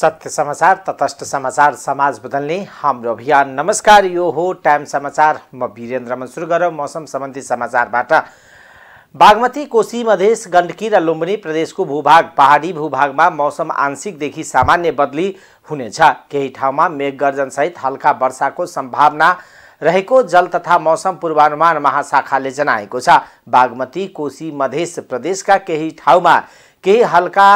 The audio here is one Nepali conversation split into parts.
सत्य समाचार तटस्थ समाचार समाज बदल्ने हाम्रो अभियान नमस्कार यो हो टाइम समाचार म वीरेन्द्रमा सुरु गरौँ मौसम सम्बन्धी समाचारबाट बागमती कोशी मधेस गण्डकी र लुम्बिनी प्रदेशको भूभाग पहाडी भूभागमा मौसम आंशिकदेखि सामान्य बदली हुनेछ केही ठाउँमा मेघगर्जनसहित हल्का वर्षाको सम्भावना रहेको जल तथा मौसम पूर्वानुमान महाशाखाले जनाएको छ बागमती कोशी मधेस प्रदेशका केही ठाउँमा केही हल्का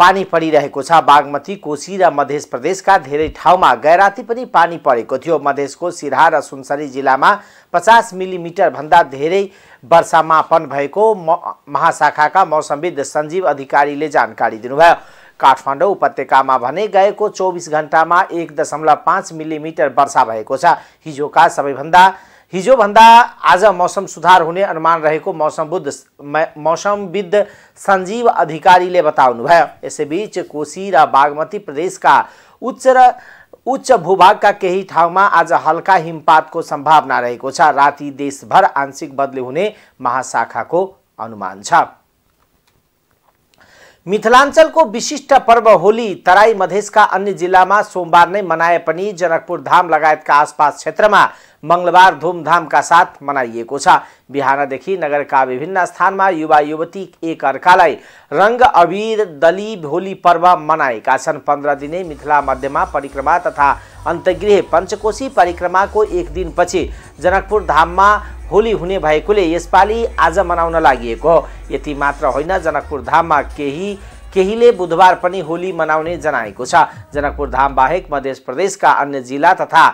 पानी परिरहेको छ बागमती कोशी र मध्य प्रदेशका धेरै ठाउँमा गैराती पनि पानी परेको थियो मधेसको सिरहा र सुनसरी जिल्लामा पचास मिलिमिटरभन्दा धेरै वर्षा मापन भएको महाशाखाका मौसमविद सञ्जीव अधिकारीले जानकारी दिनुभयो काठमाडौँ उपत्यकामा भने गएको चौबिस घन्टामा एक दशमलव पाँच मिलिमिटर वर्षा भएको छ हिजोका सबैभन्दा हिजोभन्दा आज मौसम सुधार हुने अनुमान रहेको मौसमबुद्ध मौसमविद सञ्जीव अधिकारीले बताउनुभयो यसैबीच कोशी र बागमती प्रदेशका उच्च र उच्च भूभागका केही ठाउँमा आज हल्का हिमपातको सम्भावना रहेको छ राति देशभर आंशिक बदली हुने महाशाखाको अनुमान छ मिथिलाञ्चलको विशिष्ट पर्व होली तराई मधेसका अन्य जिल्लामा सोमबार नै मनाए पनि जनकपुर धाम लगायतका आसपास क्षेत्रमा मङ्गलबार धुमधामका साथ मनाइएको छ बिहानदेखि नगरका विभिन्न स्थानमा युवा युवती एक अर्कालाई रङ्ग अबिर दली भोली पर्व मनाएका छन् पन्ध्र दिने मिथिला मध्यमा परिक्रमा तथा अन्तगृह पञ्चकोशी परिक्रमाको एक दिनपछि जनकपुर धाममा होली हुने भएकोले यसपालि आज मनाउन लागि हो यति मात्र होइन जनकपुर धाममा केही केहीले बुधबार पनि होली मनाउने जनाएको छ जनकपुर धाम बाहेक मध्य प्रदेशका अन्य जिल्ला तथा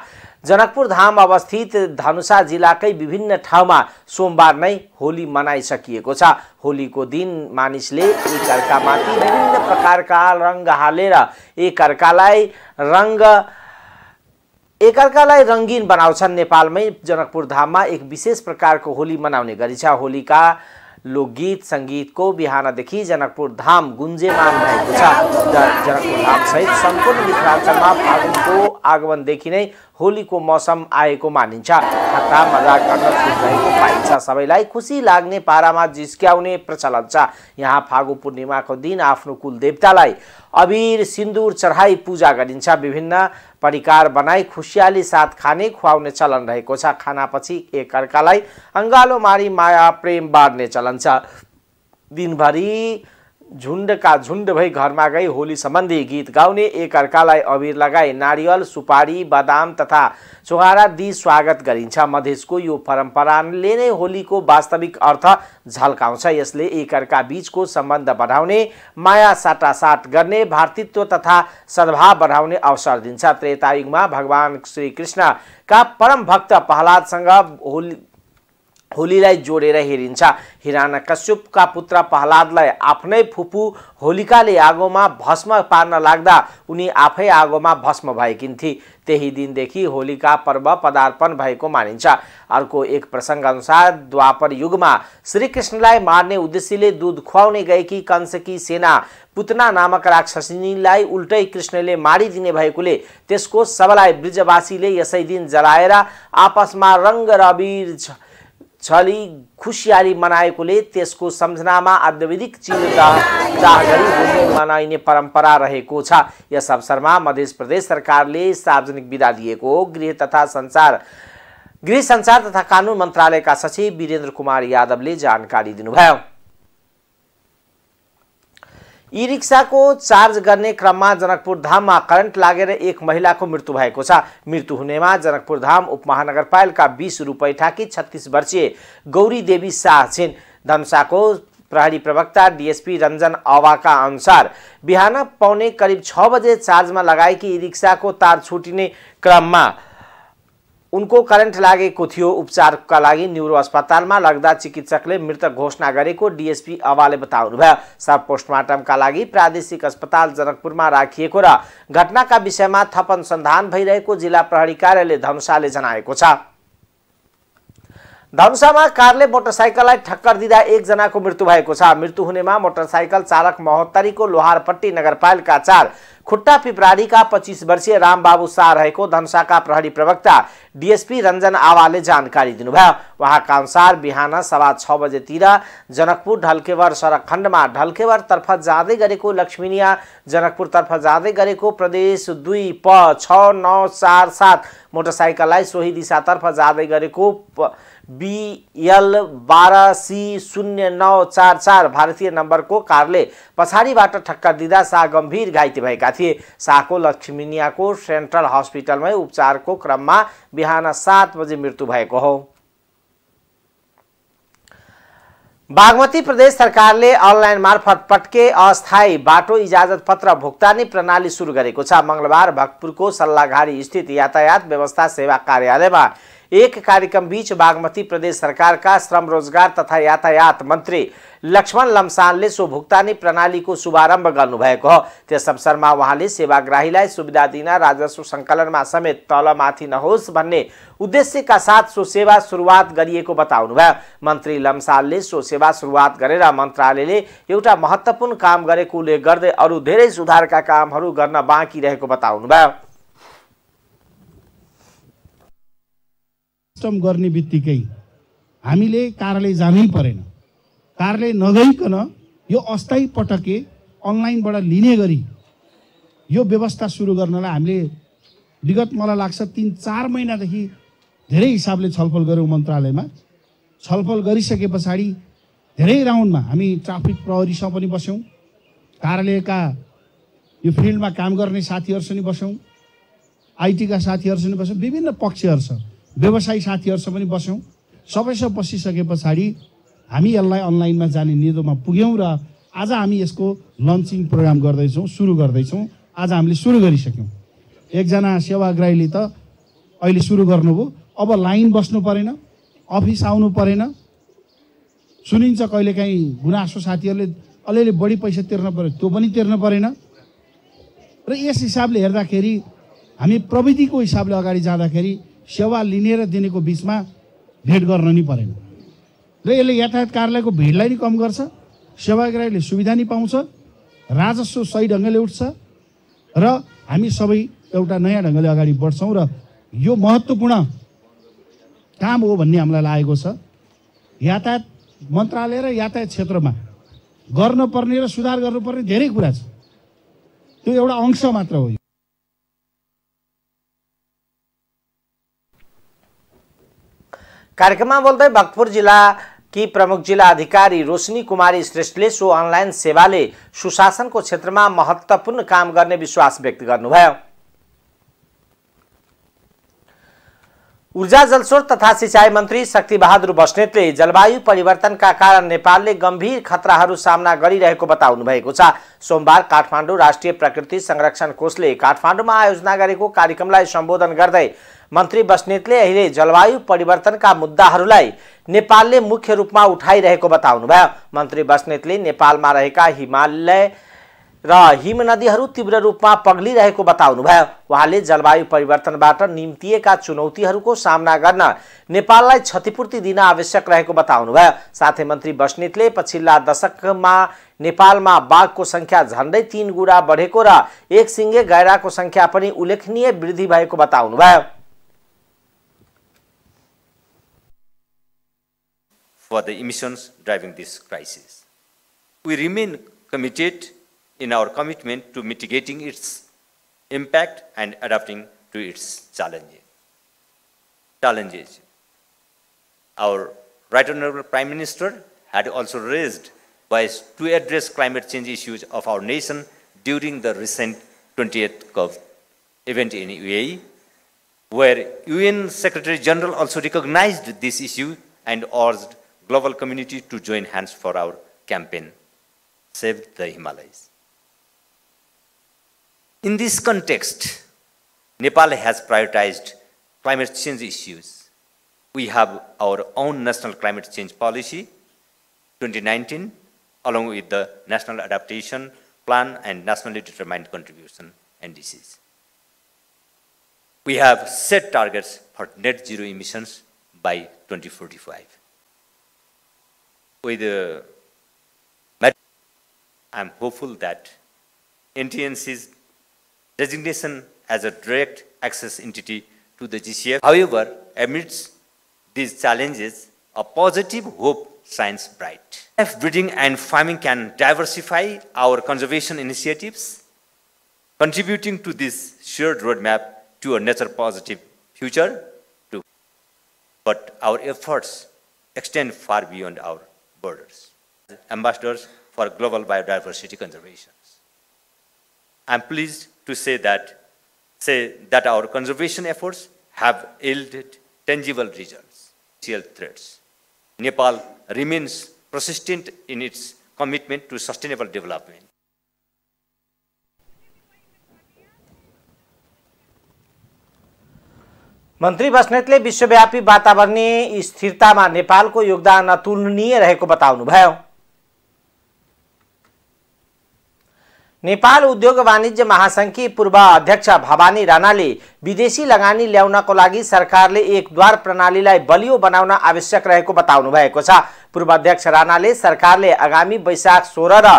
जनकपुर धाम अवस्थित धनुषा जिल्लाकै विभिन्न ठाउँमा सोमबार नै होली मनाइसकिएको छ होलीको दिन मानिसले एकअर्कामाथि विभिन्न प्रकारका रङ हालेर एकअर्कालाई रङ एकअर्कालाई रङ्गिन बनाउँछन् नेपालमै जनकपुर धाममा एक विशेष प्रकारको होली मनाउने गरिन्छ होलीका लोकगीत सङ्गीतको बिहानदेखि जनकपुर धाम गुन्जेमान भएको छ जनकपुर धाम सहित सम्पूर्ण मिथिलाञ्चलमा फागुनको आगमनदेखि नै होलीको मौसम आएको मानिन्छ खतरा मजाक गर्न छुट छ सबैलाई खुसी लाग्ने पारामा जिस्क्याउने प्रचलन छ यहाँ फागु पूर्णिमाको दिन आफ्नो कुल देवतालाई अबिर सिन्दुर चढाई पूजा गरिन्छ विभिन्न परिकार बनाई खुसियाली साथ खाने खुवाउने चलन रहेको छ खानापछि एकअर्कालाई अङ्गालो मारी माया प्रेम बाँड्ने चलन छ दिनभरि झुण्डका झुन्ड भई घरमा गई होली सम्बन्धी गीत गाउने एकअर्कालाई अबिर लगाई नारियल सुपारी बदाम तथा चोहारा दिई स्वागत गरिन्छ मधेसको यो परम्पराले नै होलीको वास्तविक अर्थ झल्काउँछ यसले एकअर्का बीचको सम्बन्ध बढाउने माया साटासाट गर्ने भातृत्व तथा सद्भाव बढाउने अवसर दिन्छ त्रेतायुगमा भगवान् श्रीकृष्णका परम भक्त प्रहलादसँग होली होलीलाई जोडेर हेरिन्छ हिराना कश्यपका पुत्र प्रहलादलाई आफ्नै फुपू होलिकाले आगोमा भस्म पार्न लाग्दा उनी आफै आगोमा भस्म भएकिन्थे त्यही दिनदेखि होलिका पर्व पदार्पण भएको मानिन्छ अर्को एक अनुसार द्वापर युगमा श्रीकृष्णलाई मार्ने उद्देश्यले दुध खुवाउने गएकी कंसकी सेना पुतना नामक राक्षसिनीलाई उल्टै कृष्णले मारिदिने भएकोले त्यसको सबलाई ब्रिजवासीले यसै दिन जलाएर आपसमा रङ्ग रबिर छली खुसियाली मनाएकोले त्यसको सम्झनामा आध्यविधिक चिन्ता चाहगरी होली मनाइने परम्परा रहेको छ यस अवसरमा मध्य प्रदेश सरकारले सार्वजनिक विदा दिएको हो गृह तथा संसार गृह संचार तथा कानुन मन्त्रालयका सचिव वीरेन्द्र कुमार यादवले जानकारी दिनुभयो ई रिक्साको चार्ज गर्ने क्रममा जनकपुर धाममा करेन्ट लागेर एक महिलाको मृत्यु भएको छ मृत्यु हुनेमा जनकपुर धाम उपमहानगरपालिका बिस रुपैठाकी छत्तिस वर्षीय गौरी देवी शाह छिन् धम्साको प्रहरी प्रवक्ता डिएसपी रञ्जन अवाका अनुसार बिहान पाउने करिब छ बजे चार्जमा लगाएकी ई रिक्साको तार छुटिने क्रममा उनको करेन्ट लागेको थियो उपचारका लागि न्युरो अस्पतालमा लग्दा चिकित्सकले मृतक घोषणा गरेको डिएसपी अवाले बताउनुभयो सब पोस्टमार्टमका लागि प्रादेशिक अस्पताल जनकपुरमा राखिएको र घटनाका विषयमा थप अनुसन्धान भइरहेको जिल्ला प्रहरी कार्यालय धनुषाले जनाएको छ धनुषामा कारले मोटरसाइकललाई ठक्कर दिँदा एकजनाको मृत्यु भएको छ मृत्यु हुनेमा मोटरसाइकल चालक महोत्तरीको लोहारपट्टी नगरपालिका चार खुट्टा पिपराडीका पच्चिस वर्षीय रामबाबु शाह रहेको धनुषाका प्रहरी प्रवक्ता डिएसपी रञ्जन आवाले जानकारी दिनुभयो उहाँका अनुसार बिहान सभा छ बजेतिर जनकपुर ढल्केवर सडक खण्डमा ढल्केवरतर्फ जाँदै गरेको लक्ष्मीनिया जनकपुरतर्फ जाँदै गरेको प्रदेश दुई प छ नौ चार सात मोटरसाइकललाई सोही दिशातर्फ जाँदै गरेको प बिएल बाह्र सी शून्य नौ चार चार भारतीय नम्बरको कारले पछाडिबाट ठक्कर दिँदा शाह गम्भीर घाइते भएका थिए शाहको लक्ष्मीनियाको सेन्ट्रल हस्पिटलमै उपचारको क्रममा बिहान सात बजे मृत्यु भएको हो बागमती प्रदेश सरकारले अनलाइन मार्फत पटके अस्थायी बाटो इजाजत पत्र भुक्तानी प्रणाली सुरु गरेको छ मङ्गलबार भक्तपुरको सल्लाहघारी स्थित यातायात व्यवस्था सेवा कार्यालयमा एक कार्यक्रम बीच बागमती प्रदेश सरकारका श्रम रोजगार तथा यातायात मन्त्री लक्ष्मण लम्सानले सो भुक्तानी प्रणालीको शुभारम्भ गर्नुभएको हो त्यस अवसरमा उहाँले सेवाग्राहीलाई सुविधा दिन राजस्व सङ्कलनमा समेत तलमाथि नहोस् भन्ने उद्देश्यका साथ सो सेवा सुरुवात गरिएको बताउनुभयो मन्त्री लम्सालले सो सेवा सुरुवात गरेर मन्त्रालयले एउटा महत्त्वपूर्ण काम गरेको उल्लेख गर्दै अरू धेरै सुधारका कामहरू गर्न बाँकी रहेको बताउनुभयो सिस्टम गर्ने बित्तिकै हामीले कार्यालय जानै परेन कार्यालय नगइकन यो अस्थायी पटके अनलाइनबाट लिने गरी यो व्यवस्था सुरु गर्नलाई हामीले विगत मलाई लाग्छ तिन चार महिनादेखि धेरै हिसाबले छलफल गऱ्यौँ मन्त्रालयमा छलफल गरिसके पछाडि धेरै राउन्डमा हामी ट्राफिक प्रहरीसँग पनि बस्यौँ कार्यालयका यो फिल्डमा काम गर्ने साथीहरूसँग बस्यौँ आइटीका साथीहरूसँग बस्यौँ विभिन्न पक्षहरूसँग व्यवसायी साथीहरूसँग पनि बस्यौँ सबैसँग बसिसके पछाडि हामी यसलाई अनलाइनमा जाने निदोमा पुग्यौँ र आज हामी यसको लन्चिङ प्रोग्राम गर्दैछौँ सुरु गर्दैछौँ आज हामीले सुरु गरिसक्यौँ एकजना सेवाग्राहीले त अहिले सुरु गर्नुभयो अब लाइन बस्नु परेन अफिस आउनु परेन सुनिन्छ कहिलेकाहीँ गुनासो साथीहरूले अलिअलि बढी पैसा तिर्न पऱ्यो त्यो पनि तिर्न परेन र यस हिसाबले हेर्दाखेरि हामी प्रविधिको हिसाबले अगाडि जाँदाखेरि सेवा लिने र दिनेको बिचमा भेट गर्न नि परेन र यसले यातायात कार्यालयको भिडलाई नि कम गर्छ सेवाग्राहीले सुविधा नि पाउँछ राजस्व सही ढङ्गले उठ्छ र हामी सबै एउटा नयाँ ढङ्गले अगाडि बढ्छौँ र यो महत्त्वपूर्ण काम हो भन्ने हामीलाई लागेको छ यातायात मन्त्रालय र यातायात क्षेत्रमा गर्नुपर्ने र सुधार गर्नुपर्ने धेरै कुरा छ त्यो एउटा अंश मात्र हो यो कार्यक्रममा बोल्दै भक्तपुर जिल्लाकी प्रमुख जिल्ला अधिकारी रोशनी कुमारी श्रेष्ठले सो अनलाइन सेवाले सुशासनको क्षेत्रमा महत्त्वपूर्ण काम गर्ने विश्वास व्यक्त गर्नुभयो ऊर्जा जलस्रोत तथा सिँचाइ मन्त्री शक्तिबहादुर बस्नेतले जलवायु परिवर्तनका कारण नेपालले गम्भीर खतराहरू सामना गरिरहेको बताउनु भएको छ सोमबार काठमाडौँ राष्ट्रिय प्रकृति संरक्षण कोषले काठमाडौँमा आयोजना गरेको कार्यक्रमलाई सम्बोधन गर्दै मन्त्री बस्नेतले अहिले जलवायु परिवर्तनका मुद्दाहरूलाई नेपालले मुख्य रूपमा उठाइरहेको बताउनुभयो मन्त्री बस्नेतले नेपालमा रहेका हिमालय र हिम नदीहरू तीव्र रूपमा पग्लिरहेको बताउनुभयो उहाँले जलवायु परिवर्तनबाट निम्तिएका चुनौतीहरूको सामना गर्न नेपाललाई क्षतिपूर्ति दिन आवश्यक रहेको बताउनुभयो साथै मन्त्री बस्नेतले पछिल्ला दशकमा नेपालमा बाघको सङ्ख्या झन्डै तिन गुणा बढेको र एक सिङ्गे गैडाको सङ्ख्या पनि उल्लेखनीय वृद्धि भएको बताउनुभयो for the emissions driving this crisis. We remain committed in our commitment to mitigating its impact and adapting to its challenges. challenges. Our Right Honourable Prime Minister had also raised ways to address climate change issues of our nation during the recent 20th COP event in UAE, where UN Secretary General also recognized this issue and urged global community to join hands for our campaign, Save the Himalayas. In this context, Nepal has prioritized climate change issues. We have our own national climate change policy 2019 along with the National Adaptation Plan and Nationally Determined Contribution NDCs. We have set targets for net zero emissions by 2045 with uh, I'm hopeful that NTNC's designation as a direct access entity to the GCF. However, amidst these challenges, a positive hope shines bright. If breeding and farming can diversify our conservation initiatives, contributing to this shared roadmap to a nature positive future. Too. But our efforts extend far beyond our borders. Ambassadors for Global Biodiversity Conservation. I'm pleased to say that, say that our conservation efforts have yielded tangible results. Threats. Nepal remains persistent in its commitment to sustainable development. मन्त्री बस्नेतले विश्वव्यापी वातावरणीय स्थिरतामा नेपालको योगदान अतुलनीय रहेको बताउनुभयो नेपाल उद्योग वाणिज्य महासङ्घकी पूर्व अध्यक्ष भवानी राणाले विदेशी लगानी ल्याउनको लागि सरकारले एकद्वार प्रणालीलाई बलियो बनाउन आवश्यक रहेको बताउनु भएको छ पूर्व अध्यक्ष राणाले सरकारले आगामी वैशाख सोह्र र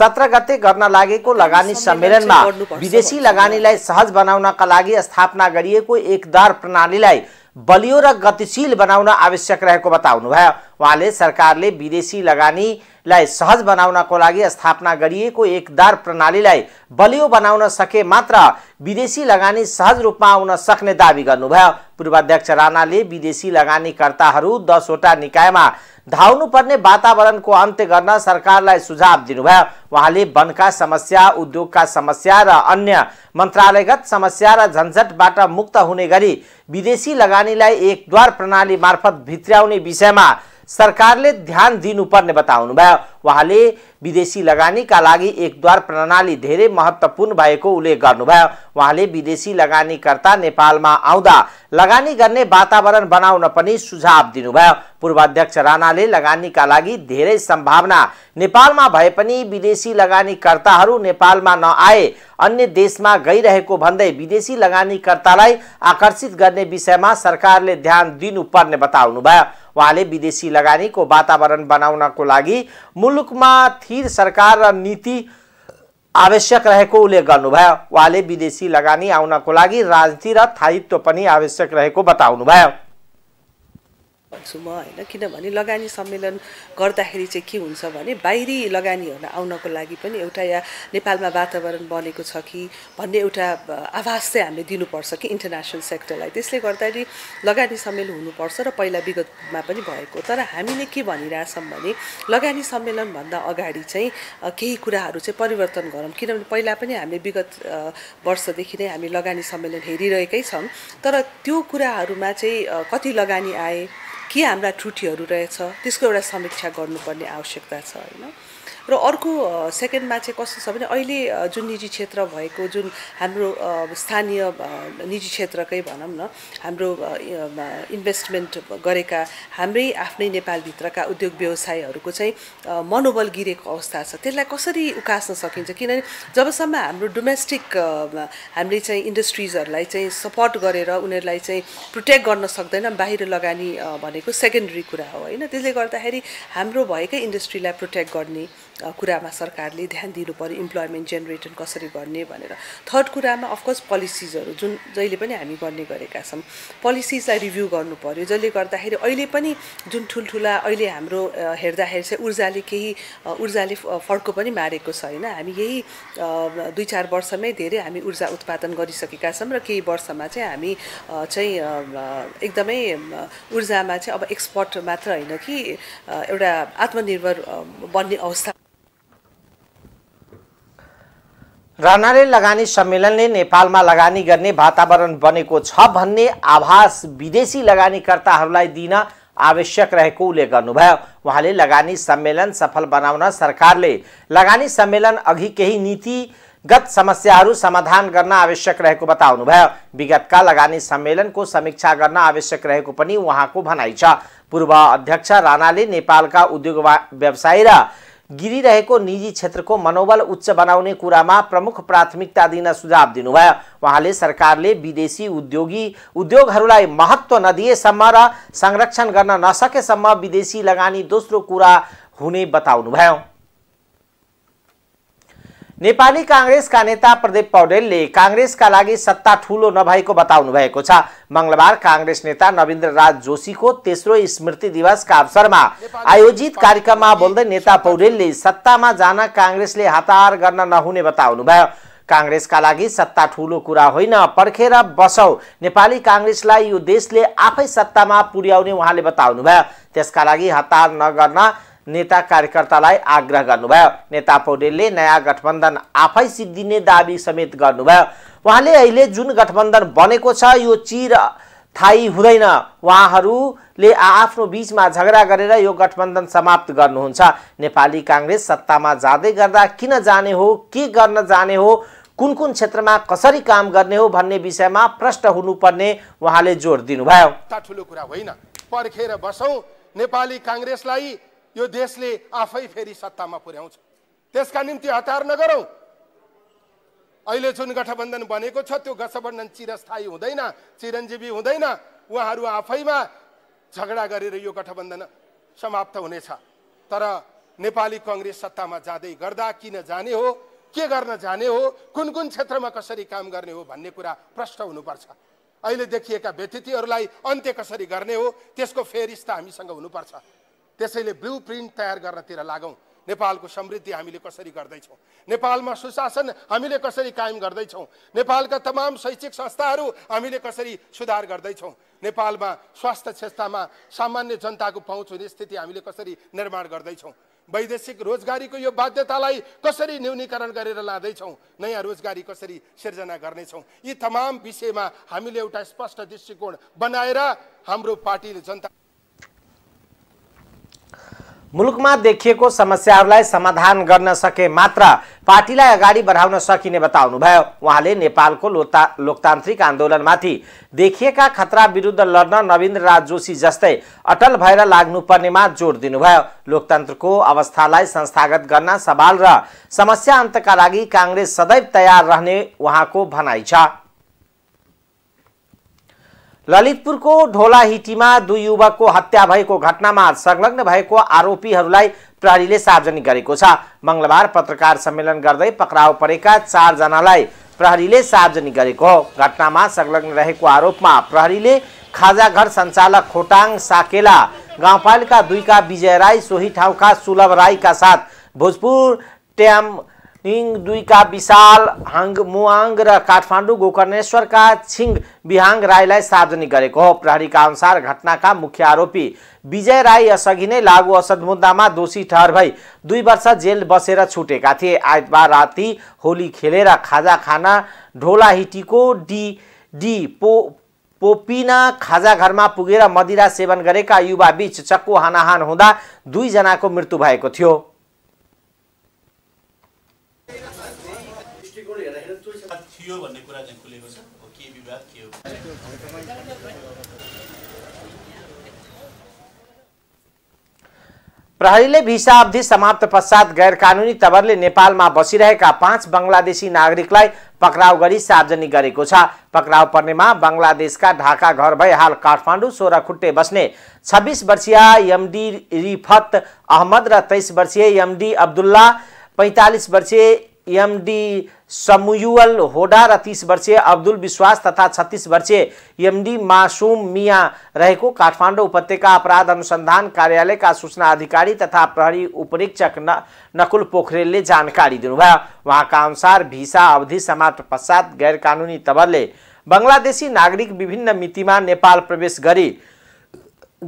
सत्र गते गर्न लागेको लगानी सम्मेलनमा विदेशी लगानीलाई सहज बनाउनका लागि स्थापना गरिएको एकद्वार प्रणालीलाई बलियो र गतिशील बनाउन आवश्यक रहेको बताउनुभयो उहाँले सरकारले विदेशी लगानीलाई सहज बनाउनको लागि स्थापना गरिएको एकदार प्रणालीलाई बलियो बनाउन सके मात्र विदेशी लगानी सहज रूपमा आउन सक्ने दावी गर्नुभयो पूर्वाध्यक्ष राणाले विदेशी लगानीकर्ताहरू दसवटा निकायमा धाउनुपर्ने वातावरणको अन्त्य गर्न सरकारलाई सुझाव दिनुभयो उहाँले वनका समस्या उद्योगका समस्या र अन्य मन्त्रालयगत समस्या र झन्झटबाट मुक्त हुने गरी विदेशी लगानीलाई एकद्वार प्रणाली मार्फत भित्र्याउने विषयमा सरकारले ध्यान दिनुपर्ने भयो उहाँले विदेशी लगानीका लागि एकद्वार प्रणाली धेरै महत्त्वपूर्ण भएको उल्लेख गर्नुभयो उहाँले विदेशी लगानीकर्ता नेपालमा आउँदा लगानी गर्ने वातावरण बनाउन पनि सुझाव दिनुभयो पूर्वाध्यक्ष राणाले लगानीका लागि धेरै सम्भावना नेपालमा भए पनि विदेशी लगानीकर्ताहरू नेपालमा नआए अन्य देशमा गइरहेको भन्दै विदेशी लगानीकर्तालाई आकर्षित गर्ने विषयमा सरकारले ध्यान दिनुपर्ने बताउनुभयो उहाँले विदेशी लगानीको वातावरण बनाउनको लागि मूल में थीर सरकार र नीति आवश्यक रहेको उल्लेख गर्नुभयो उहाँले विदेशी लगानी आउनको लागि राजनीति र थायित्व पनि आवश्यक रहेको बताउनुभयो भन्छु म होइन किनभने लगानी सम्मेलन गर्दाखेरि चाहिँ के हुन्छ भने बाहिरी लगानीहरू आउनको लागि पनि एउटा या नेपालमा वातावरण बनेको छ कि भन्ने एउटा आभास चाहिँ हामीले दिनुपर्छ कि इन्टरनेसनल सेक्टरलाई त्यसले गर्दाखेरि लगानी सम्मेलन हुनुपर्छ र पहिला विगतमा पनि भएको तर हामीले के भनिरहेछौँ भने लगानी सम्मेलनभन्दा अगाडि चाहिँ केही कुराहरू चाहिँ परिवर्तन गरौँ किनभने पहिला पनि हामीले विगत वर्षदेखि नै हामी लगानी सम्मेलन हेरिरहेकै छौँ तर त्यो कुराहरूमा चाहिँ कति लगानी आए के हाम्रा त्रुटिहरू रहेछ त्यसको एउटा समीक्षा गर्नुपर्ने आवश्यकता छ होइन र अर्को सेकेन्डमा चाहिँ कस्तो छ भने अहिले जुन निजी क्षेत्र भएको जुन हाम्रो स्थानीय निजी क्षेत्रकै भनौँ न हाम्रो इन्भेस्टमेन्ट गरेका हाम्रै आफ्नै नेपालभित्रका उद्योग व्यवसायहरूको चाहिँ मनोबल गिरेको अवस्था छ त्यसलाई कसरी उकास्न सकिन्छ किनभने जबसम्म हाम्रो डोमेस्टिक हामीले चाहिँ इन्डस्ट्रिजहरूलाई चाहिँ सपोर्ट गरेर उनीहरूलाई चाहिँ प्रोटेक्ट गर्न सक्दैन बाहिर लगानी भने भनेको सेकेन्डरी कुरा हो होइन त्यसले गर्दाखेरि हाम्रो भएकै इन्डस्ट्रीलाई प्रोटेक्ट गर्ने कुरामा सरकारले ध्यान दिनु पऱ्यो इम्प्लोइमेन्ट जेनेरेटन कसरी गर्ने भनेर थर्ड कुरामा अफकोर्स पोलिसिजहरू जुन जहिले पनि हामी गर्ने गरेका छौँ पोलिसिजलाई रिभ्यू गर्नु पऱ्यो जसले गर्दाखेरि अहिले पनि जुन ठुल्ठुला अहिले हाम्रो हेर्दाखेरि चाहिँ ऊर्जाले केही ऊर्जाले फड्को पनि मारेको छ होइन हामी यही दुई चार वर्षमै धेरै हामी ऊर्जा उत्पादन गरिसकेका छौँ र केही वर्षमा चाहिँ हामी चाहिँ एकदमै ऊर्जामा चाहिँ अब एक्सपर्ट मात्र होइन कि एउटा आत्मनिर्भर बन्ने अवस्था राणाले लगानी सम्मेलनले नेपालमा लगानी गर्ने वातावरण बनेको छ भन्ने आभास विदेशी लगानीकर्ताहरूलाई दिन आवश्यक रहेको उल्लेख गर्नुभयो उहाँले लगानी सम्मेलन सफल बनाउन सरकारले लगानी सम्मेलन अघि केही नीतिगत समस्याहरू समाधान गर्न आवश्यक रहेको बताउनुभयो विगतका लगानी सम्मेलनको समीक्षा गर्न आवश्यक रहेको पनि उहाँको भनाइ छ पूर्व अध्यक्ष राणाले नेपालका उद्योग व्यवसायी र गिरिरहेको निजी क्षेत्रको मनोबल उच्च बनाउने कुरामा प्रमुख प्राथमिकता दिन सुझाव दिनुभयो उहाँले सरकारले विदेशी उद्योगी उद्योगहरूलाई महत्त्व नदिएसम्म र संरक्षण गर्न नसकेसम्म विदेशी लगानी दोस्रो कुरा हुने बताउनुभयो नेपाली काङ्ग्रेसका नेता प्रदीप पौडेलले काङ्ग्रेसका लागि सत्ता ठुलो नभएको बताउनु भएको छ मङ्गलबार काङ्ग्रेस नेता नवीन्द्र राज जोशीको तेस्रो स्मृति दिवसका अवसरमा आयोजित कार्यक्रममा बोल्दै नेता पौडेलले सत्तामा जान काङ्ग्रेसले हतार गर्न नहुने बताउनुभयो काङ्ग्रेसका लागि सत्ता ठुलो कुरा होइन पर्खेर बसौ नेपाली काङ्ग्रेसलाई यो देशले आफै सत्तामा पुर्याउने उहाँले बताउनुभयो त्यसका लागि हतार नगर्न नेता कार्यकर्तालाई आग्रह गर्नुभयो नेता पौडेलले नयाँ गठबन्धन आफै सिद्धिने दावी समेत गर्नुभयो उहाँले अहिले जुन गठबन्धन बनेको छ यो चिर थायी हुँदैन उहाँहरूले आफ्नो बिचमा झगडा गरेर यो गठबन्धन समाप्त गर्नुहुन्छ नेपाली काङ्ग्रेस सत्तामा जाँदै गर्दा किन जाने हो के गर्न जाने हो कुन कुन क्षेत्रमा कसरी काम गर्ने हो भन्ने विषयमा प्रश्न हुनुपर्ने उहाँले जोड दिनुभयो ठुलो कुरा होइन पर्खेर बसौँ नेपाली काङ्ग्रेसलाई यो देशले आफै फेरि सत्तामा पुर्याउँछ त्यसका निम्ति हतार नगरौँ अहिले जुन गठबन्धन बनेको छ त्यो गठबन्धन चिरस्थायी हुँदैन चिरञ्जीवी हुँदैन उहाँहरू आफैमा झगडा गरेर यो गठबन्धन समाप्त हुनेछ तर नेपाली कङ्ग्रेस सत्तामा जाँदै गर्दा किन जाने हो के गर्न जाने हो कुन कुन क्षेत्रमा कसरी काम गर्ने हो भन्ने कुरा प्रष्ट हुनुपर्छ अहिले देखिएका व्यतिथिहरूलाई अन्त्य कसरी गर्ने हो त्यसको फेरिस्ता हामीसँग हुनुपर्छ त्यसैले ब्लु प्रिन्ट तयार गर्नतिर लागौँ नेपालको समृद्धि हामीले कसरी गर्दैछौँ नेपालमा सुशासन हामीले कसरी कायम गर्दैछौँ नेपालका तमाम शैक्षिक संस्थाहरू हामीले कसरी सुधार गर्दैछौँ नेपालमा स्वास्थ्य क्षेत्रमा सामान्य जनताको पहुँच हुने स्थिति हामीले कसरी निर्माण गर्दैछौँ वैदेशिक रोजगारीको यो बाध्यतालाई कसरी न्यूनीकरण गरेर लाँदैछौँ नयाँ रोजगारी कसरी सिर्जना गर्नेछौँ यी तमाम विषयमा हामीले एउटा स्पष्ट दृष्टिकोण बनाएर हाम्रो पार्टीले जनता मुलुकमा देखिएको समस्याहरूलाई समाधान गर्न सके मात्र पार्टीलाई अगाडि बढाउन सकिने बताउनुभयो उहाँले नेपालको लोकता लोकतान्त्रिक आन्दोलनमाथि देखिएका खतरा विरुद्ध लड्न नवीन्द्र राज जोशी जस्तै अटल भएर लाग्नुपर्नेमा जोड दिनुभयो लोकतन्त्रको अवस्थालाई संस्थागत गर्न सवाल र समस्या अन्तका लागि काङ्ग्रेस सदैव तयार रहने उहाँको भनाइ छ ललितपुरको ढोलाहिटीमा दुई युवकको हत्या भएको घटनामा संलग्न भएको आरोपीहरूलाई प्रहरीले सार्वजनिक गरेको छ मङ्गलबार पत्रकार सम्मेलन गर्दै पक्राउ परेका चारजनालाई प्रहरीले सार्वजनिक गरेको हो घटनामा संलग्न रहेको आरोपमा प्रहरीले खाजाघर सञ्चालक खोटाङ साकेला गाउँपालिका दुईका विजय राई सोही ठाउँका सुलभ राईका साथ भोजपुर ट्याम इङ दुईका विशाल हाङ मुआङ र काठमाडौँ गोकर्णेश्वरका छिङ बिहाङ राईलाई सार्वजनिक गरेको हो प्रहरीका अनुसार घटनाका मुख्य आरोपी विजय राई यसअघि नै लागु असद मुद्दामा दोषी ठहर भई दुई वर्ष जेल बसेर छुटेका थिए आइतबार राति होली खेलेर रा खाजा खाना ढोला डी डी पो पोपिना खाजा घरमा पुगेर मदिरा सेवन गरेका युवाबीच चक्कु हानाहान हुँदा दुईजनाको मृत्यु भएको थियो प्रहरीले भिसा अवधि समाप्त पश्चात गैर कानुनी तवरले नेपालमा बसिरहेका पाँच बङ्गलादेशी नागरिकलाई पक्राउ गरी सार्वजनिक गरेको छ पक्राउ पर्नेमा बङ्गलादेशका ढाका घर भए हाल काठमाडौँ सोह्र खुट्टे बस्ने छब्बिस वर्षीय एमडी रिफत अहमद र तेइस वर्षीय एमडी अब्दुल्ला पैँतालिस वर्षीय एमडी समुयुअल होडा र तिस वर्षीय अब्दुल विश्वास तथा छत्तिस वर्षीय एमडी मासुम मिया रहेको काठमाडौँ उपत्यका अपराध अनुसन्धान कार्यालयका सूचना अधिकारी तथा प्रहरी उपरीक्षक न नकुल पोखरेलले जानकारी दिनुभयो उहाँका अनुसार भिसा अवधि समाप्त पश्चात गैर कानुनी तवरले बङ्गलादेशी नागरिक विभिन्न मितिमा नेपाल प्रवेश गरी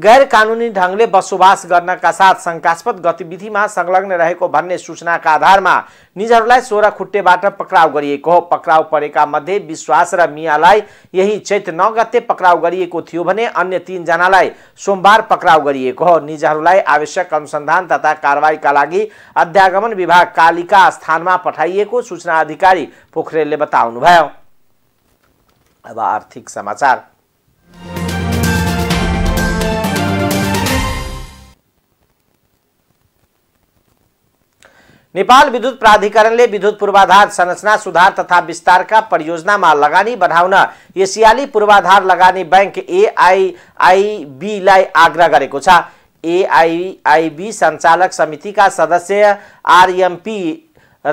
गैर कानुनी ढङ्गले बसोबास गर्नका साथ शङ्कास्पद गतिविधिमा संलग्न रहेको भन्ने सूचनाका आधारमा निजहरूलाई सोह्र खुट्टेबाट पक्राउ गरिएको हो पक्राउ परेका मध्ये विश्वास र मियालाई यही चैत नौ गते पक्राउ गरिएको थियो भने अन्य तिनजनालाई सोमबार पक्राउ गरिएको हो निजहरूलाई आवश्यक अनुसन्धान तथा कारवाहीका लागि अध्यागमन विभाग कालिका स्थानमा पठाइएको सूचना अधिकारी पोखरेलले बताउनुभयो अब आर्थिक समाचार नेपाल विद्युत प्राधिकरणले विद्युत पूर्वाधार संरचना सुधार तथा विस्तारका परियोजनामा लगानी बढाउन एसियाली पूर्वाधार लगानी ब्याङ्क एआइआइबीलाई आग्रह गरेको छ एआइआइबी सञ्चालक समितिका सदस्य आरएमपी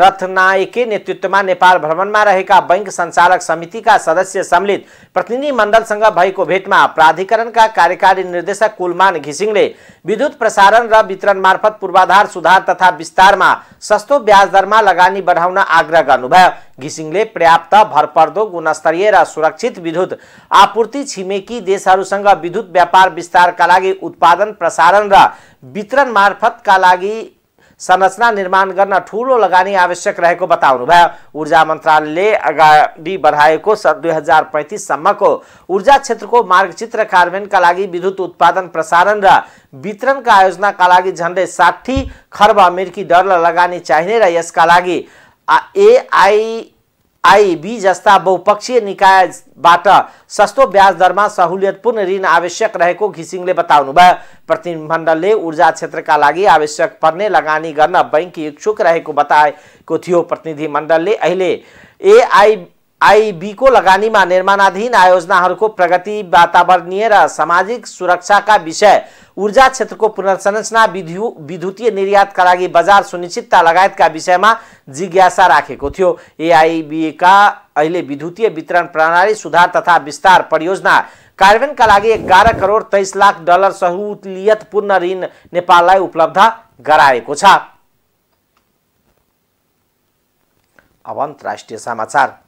रथनायकी नेतृत्वमा नेपाल भ्रमणमा रहेका बैङ्क सञ्चालक समितिका सदस्य सम्मिलित प्रतिनिधिमण्डलसँग भएको भेटमा प्राधिकरणका कार्यकारी निर्देशक कुलमान घिसिङले विद्युत प्रसारण र वितरण मार्फत पूर्वाधार सुधार तथा विस्तारमा सस्तो ब्याज दरमा लगानी बढाउन आग्रह गर्नुभयो घिसिङले पर्याप्त भरपर्दो गुणस्तरीय र सुरक्षित विद्युत आपूर्ति छिमेकी देशहरूसँग विद्युत व्यापार विस्तारका लागि उत्पादन प्रसारण र वितरण मार्फतका लागि संरचना निर्माण गर्न ठुलो लगानी आवश्यक रहेको बताउनुभयो ऊर्जा मन्त्रालयले अगाडि बढाएको सन् दुई हजार पैँतिससम्मको ऊर्जा क्षेत्रको मार्गचित्र कार्यान्वयनका लागि विद्युत उत्पादन प्रसारण र वितरणका आयोजनाका लागि झन्डै साठी खर्ब अमेरिकी डलर लगानी चाहिने र यसका लागि एआई आइबी जस्ता बहुपक्षीय निकायबाट सस्तो ब्याज दरमा सहुलियतपूर्ण ऋण आवश्यक रहेको घिसिङले बताउनुभयो प्रतिनिधिमण्डलले ऊर्जा क्षेत्रका लागि आवश्यक पर्ने लगानी गर्न बैङ्क इच्छुक रहेको बताएको थियो प्रतिनिधिमण्डलले अहिले एआई आइबीको लगानीमा निर्माणाधीन आयोजनाहरूको प्रगति वातावरणीय र सामाजिक सुरक्षाका विषय ऊर्जा क्षेत्रको पुनर्संरचना विद्यु विद्युतीय निर्यातका लागि बजार सुनिश्चितता लगायतका विषयमा जिज्ञासा राखेको थियो एआइबिएका अहिले विद्युतीय वितरण प्रणाली सुधार तथा विस्तार परियोजना कार्यान्वयनका लागि एघार करोड तेइस लाख डलर सहुलियतपूर्ण ऋण नेपाललाई उपलब्ध गराएको छ अब अन्तर्राष्ट्रिय समाचार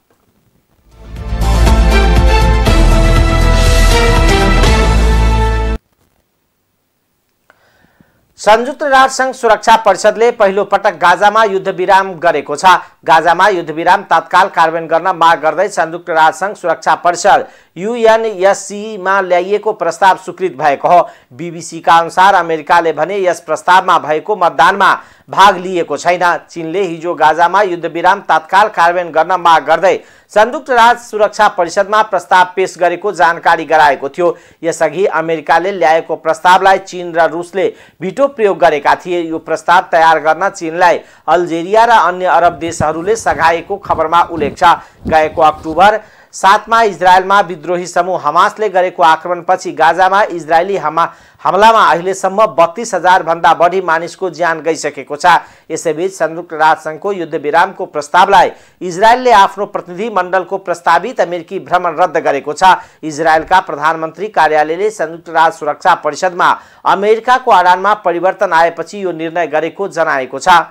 संयुक्त राष्ट्रसङ्घ सुरक्षा परिषदले पहिलो पटक गाजामा युद्धविराम गरेको छ गाजामा युद्धविराम तत्काल कार्यान्वयन गर्न माग गर्दै संयुक्त राष्ट्रसङ्घ सुरक्षा परिषद युएनएससीमा ल्याइएको प्रस्ताव स्वीकृत भएको हो बिबिसीका अनुसार अमेरिकाले भने यस प्रस्तावमा भएको मतदानमा भाग लिएको छैन चिनले हिजो गाजामा युद्धविराम तत्काल कार्यान्वयन गर्न माग गर्दै संयुक्त राष्ट्र सुरक्षा परिषदमा प्रस्ताव पेश गरेको जानकारी गराएको थियो यसअघि अमेरिकाले ल्याएको प्रस्तावलाई चीन र रुसले भिटो प्रयोग गरेका थिए यो प्रस्ताव तयार गर्न चीनलाई अल्जेरिया र अन्य अरब देशहरूले सघाएको खबरमा उल्लेख छ गएको अक्टोबर सातमा इजरायलमा विद्रोही समूह हमासले गरेको आक्रमणपछि गाजामा इजरायली हमा हमलामा अहिलेसम्म बत्तिस हजारभन्दा बढी मानिसको ज्यान गइसकेको छ यसैबीच संयुक्त राष्ट्रसङ्घको युद्धविरामको प्रस्तावलाई इजरायलले आफ्नो प्रतिनिधिमण्डलको प्रस्तावित अमेरिकी भ्रमण रद्द गरेको छ इजरायलका प्रधानमन्त्री कार्यालयले संयुक्त राष्ट्र सुरक्षा परिषदमा अमेरिकाको आडानमा परिवर्तन आएपछि यो निर्णय गरेको जनाएको छ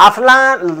आफ्ना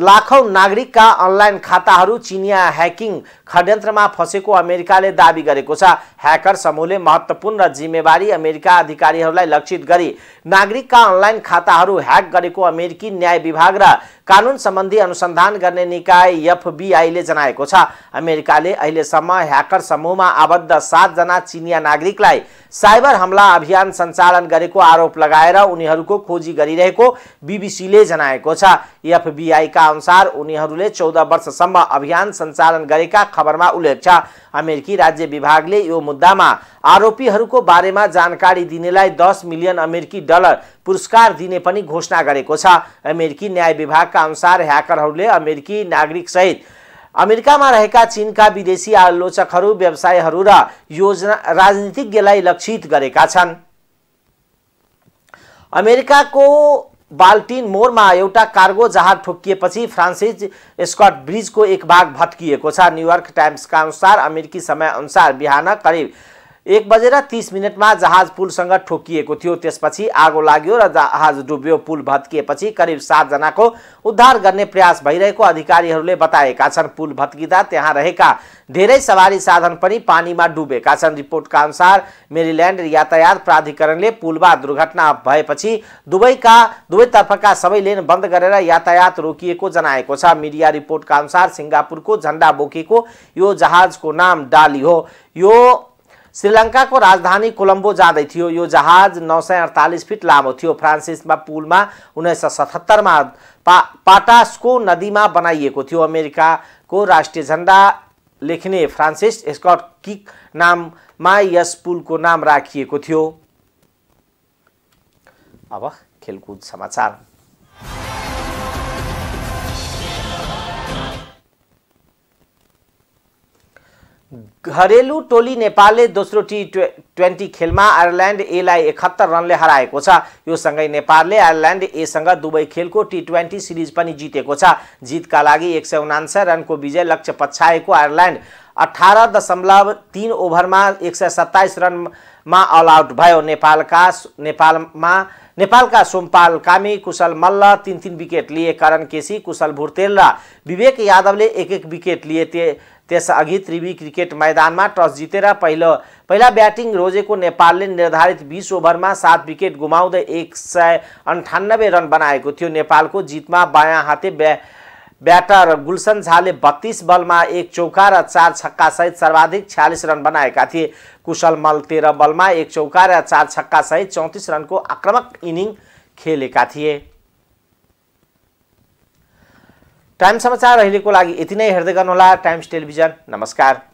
लाखौँ नागरिकका अनलाइन खाताहरू चिनिया ह्याकिङ षड्यन्त्रमा फँसेको अमेरिकाले दावी गरेको छ ह्याकर समूहले महत्त्वपूर्ण जिम्मेवारी अमेरिका अधिकारीहरूलाई लक्षित गरी नागरिकका अनलाइन खाताहरू ह्याक गरेको अमेरिकी न्याय विभाग र कानुन सम्बन्धी अनुसन्धान गर्ने निकाय एफबिआईले जनाएको छ अमेरिकाले अहिलेसम्म ह्याकर समूहमा आबद्ध सातजना चिनिया नागरिकलाई साइबर हमला अभियान सञ्चालन गरेको आरोप लगाएर उनीहरूको खोजी गरिरहेको बिबिसीले जनाएको छ एफबिआईका अनुसार उनीहरूले चौध वर्षसम्म अभियान सञ्चालन गरेका खबरमा उल्लेख छ अमेरिकी राज्य विभागले यो मुद्दामा आरोपीहरूको बारेमा जानकारी दिनेलाई दस मिलियन अमेरिकी डलर पुरस्कार दिने पनि घोषणा गरेको छ अमेरिकी न्याय विभागका अनुसार ह्याकरहरूले अमेरिकी नागरिक सहित अमेरिकामा रहेका चिनका विदेशी आलोचकहरू व्यवसायहरू र योजना राजनीतिज्ञलाई लक्षित गरेका छन् अमेरिकाको बाल्टिन मोरमा एउटा कार्गो जहाज ठोकिएपछि फ्रान्सिस स्कट ब्रिजको एक भाग भत्किएको छ न्युयोर्क टाइम्सका अनुसार अमेरिकी समयअनुसार बिहान करिब एक बजेर तिस मिनटमा जहाज पुलसँग ठोकिएको थियो त्यसपछि आगो लाग्यो र जहाज डुब्यो पुल भत्किएपछि करिब सातजनाको उद्धार गर्ने प्रयास भइरहेको अधिकारीहरूले बताएका छन् पुल भत्किँदा त्यहाँ रहेका धेरै सवारी साधन पनि पानीमा डुबेका छन् रिपोर्टका अनुसार मेरिल्यान्ड यातायात प्राधिकरणले पुलमा दुर्घटना भएपछि दुवैका दुवैतर्फका सबै लेन बन्द गरेर यातायात रोकिएको जनाएको छ मिडिया रिपोर्टका अनुसार सिङ्गापुरको झन्डा बोकेको यो जहाजको नाम डाली हो यो श्रीलङ्काको राजधानी कोलम्बो जाँदै थियो यो जहाज नौ सय अडतालिस फिट लामो थियो फ्रान्सिसमा पुलमा उन्नाइस सय सतहत्तरमा पा पाटासको नदीमा बनाइएको थियो अमेरिकाको राष्ट्रिय झन्डा लेख्ने फ्रान्सिस स्कट किक नाममा यस पुलको नाम राखिएको थियो अब खेलकुद समाचार घरेलु टोली नेपालले दोस्रो टी ट्वेन्टी खेलमा आयरल्यान्ड एलाई एकहत्तर रनले हराएको छ यो सँगै नेपालले आयरल्यान्ड एसँग दुवै खेलको टी ट्वेन्टी सिरिज पनि जितेको छ जितका लागि एक सय उनान्सय रनको विजय लक्ष्य पछ्याएको आयरल्यान्ड अठार दशमलव तिन ओभरमा एक सय सत्ताइस रनमा अल आउट भयो नेपालका नेपालमा नेपालका सोमपाल कामी कुशल मल्ल तिन तिन विकेट लिए करण केसी कुशल भुर्तेल र विवेक यादवले एक एक विकेट लिए त्यसअघि त्रिवी क्रिकेट मैदानमा टस जितेर पहिलो पहिला ब्याटिङ रोजेको नेपालले निर्धारित बिस ओभरमा सात विकेट गुमाउँदै एक सय अन्ठानब्बे रन बनाएको थियो नेपालको जितमा बायाँ हाते ब्या ब्याटर गुलसन झाले बत्तिस बलमा एक चौका र चार छक्कासहित सर्वाधिक छ्यालिस रन बनाएका थिए कुशल मल तेह्र बलमा एक चौका र चार छक्कासहित चौतिस रनको आक्रामक इनिङ खेलेका थिए टाइम समाचार अहिलेको लागि यति नै हेर्दै गर्नुहोला टाइम्स टेलिभिजन नमस्कार